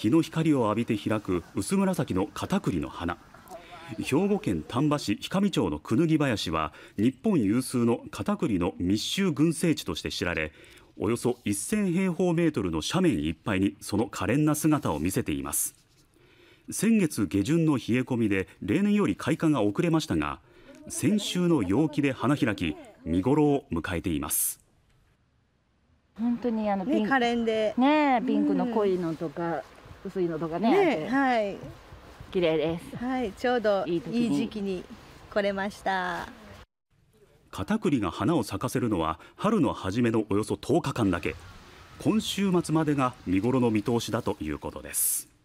日の光を浴びて開く薄紫のカタクリの花兵庫県丹波市氷上町のくぬぎ林は日本有数のカタクリの密集群生地として知られおよそ1000平方メートルの斜面いっぱいにその可憐な姿を見せています先月下旬の冷え込みで例年より開花が遅れましたが先週の陽気で花開き見ごろを迎えています本当にあのピンク、ね、でねピンクの濃いのとか、薄いのとかねねはい綺麗ですはいちょうどいい時期に来れましたカタクリが花を咲かせるのは春の初めのおよそ10日間だけ今週末までが見頃の見通しだということです